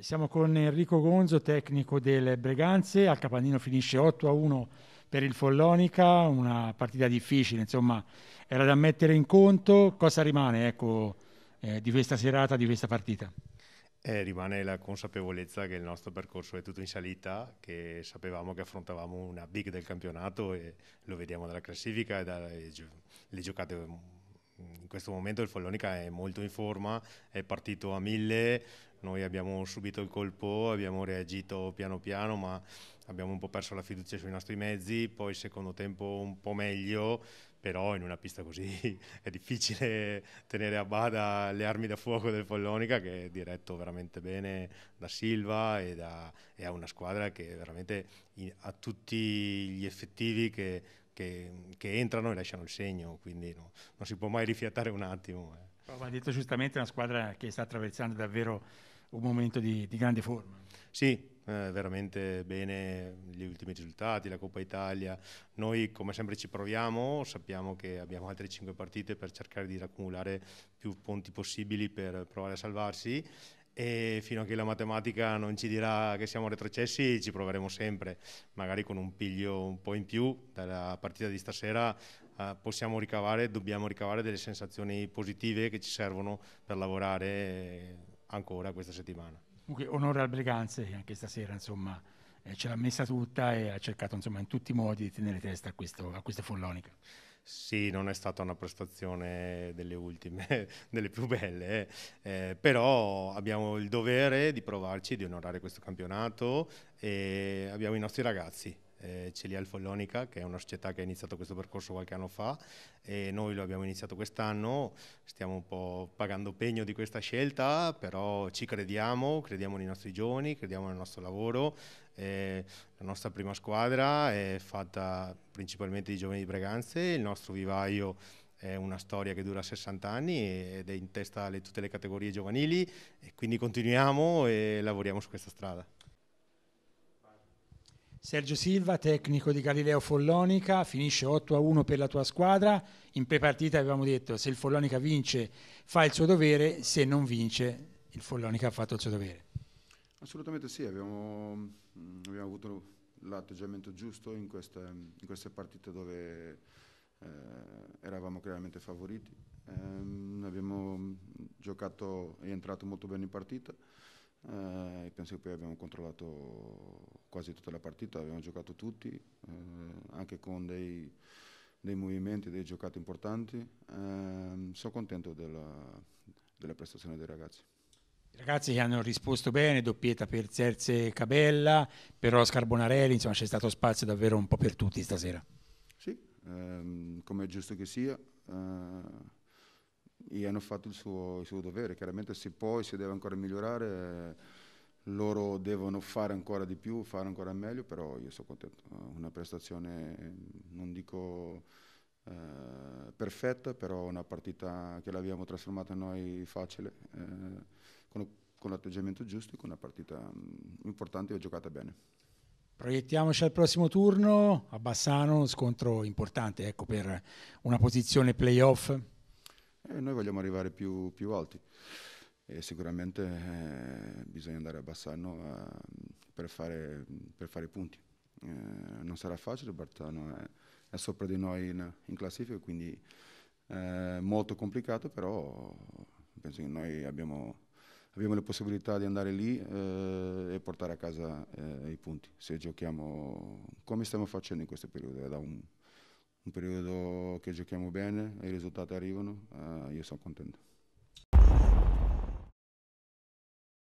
Siamo con Enrico Gonzo, tecnico del Breganze, al Capanino finisce 8 a 1 per il Follonica, una partita difficile, insomma era da mettere in conto. Cosa rimane ecco, eh, di questa serata, di questa partita? Eh, rimane la consapevolezza che il nostro percorso è tutto in salita, che sapevamo che affrontavamo una big del campionato e lo vediamo dalla classifica e dalle gi- giocate in questo momento il Follonica è molto in forma, è partito a mille, noi abbiamo subito il colpo, abbiamo reagito piano piano, ma abbiamo un po' perso la fiducia sui nostri mezzi, poi secondo tempo un po' meglio, però in una pista così è difficile tenere a bada le armi da fuoco del Follonica che è diretto veramente bene da Silva e, da, e ha una squadra che veramente ha tutti gli effettivi che che, che, entrano e lasciano il segno, quindi no, non si può mai rifiatare un attimo. Eh. ma ha detto giustamente una squadra che sta attraversando davvero un momento di, di grande forma. Sì, eh, veramente bene gli ultimi risultati, la Coppa Italia. Noi come sempre ci proviamo, sappiamo che abbiamo altre 5 partite per cercare di raccumulare più punti possibili per provare a salvarsi e fino a che la matematica non ci dirà che siamo retrocessi ci proveremo sempre, magari con un piglio un po' in più dalla partita di stasera eh, possiamo ricavare, dobbiamo ricavare delle sensazioni positive che ci servono per lavorare eh, ancora questa settimana. Comunque onore al Breganze anche stasera insomma eh, ce l'ha messa tutta e ha cercato insomma in tutti i modi di tenere testa a questo, a questa follonica. Sì, non è stata una prestazione delle ultime, delle più belle, eh. eh, però abbiamo il dovere di provarci, di onorare questo campionato e abbiamo i nostri ragazzi eh, Celia Alfollonica, che è una società che ha iniziato questo percorso qualche anno fa e noi lo abbiamo iniziato quest'anno, stiamo un po' pagando pegno di questa scelta, però ci crediamo, crediamo nei nostri giovani, crediamo nel nostro lavoro. Eh, la nostra prima squadra è fatta principalmente di giovani di Breganze, il nostro vivaio è una storia che dura 60 anni ed è in testa a tutte le categorie giovanili e quindi continuiamo e lavoriamo su questa strada. Sergio Silva, tecnico di Galileo Follonica, finisce 8-1 a per la tua squadra. In prepartita avevamo detto se il Follonica vince fa il suo dovere, se non vince il Follonica ha fatto il suo dovere. Assolutamente sì, abbiamo, mm, abbiamo avuto l'atteggiamento giusto in queste, in queste, partite dove eh, eravamo chiaramente favoriti. Eh, abbiamo mm, giocato e entrato molto bene in partita eh, penso che poi abbiamo controllato quasi tutta la partita, abbiamo giocato tutti, eh, anche con dei, dei, movimenti, dei giocati importanti. Eh, sono contento della, della prestazione dei ragazzi. I ragazzi che hanno risposto bene, doppietta per Zerze e Cabella, per Oscar Bonarelli, insomma c'è stato spazio davvero un po' per tutti stasera. Sì, ehm, come è giusto che sia. Eh, e hanno fatto il suo, il suo, dovere. Chiaramente se poi si deve ancora migliorare, loro devono fare ancora di più, fare ancora meglio, però io sono contento. Una prestazione, non dico eh, perfetta, però una partita che l'abbiamo trasformata noi facile, eh, con, con l'atteggiamento giusto e con una partita mm, importante e giocata bene. Proiettiamoci al prossimo turno a Bassano, scontro importante ecco, per una posizione playoff e noi vogliamo arrivare più, più alti e sicuramente eh, bisogna andare a Bassano eh, per, fare, per fare punti. Eh, non sarà facile, Bartano è, è sopra di noi in, in classifica, quindi è eh, molto complicato, però penso che noi abbiamo, abbiamo le possibilità di andare lì eh, e portare a casa eh, i punti, se giochiamo come stiamo facendo in questo periodo, da un, un periodo che giochiamo bene, i risultati arrivano, eh, io sono contento.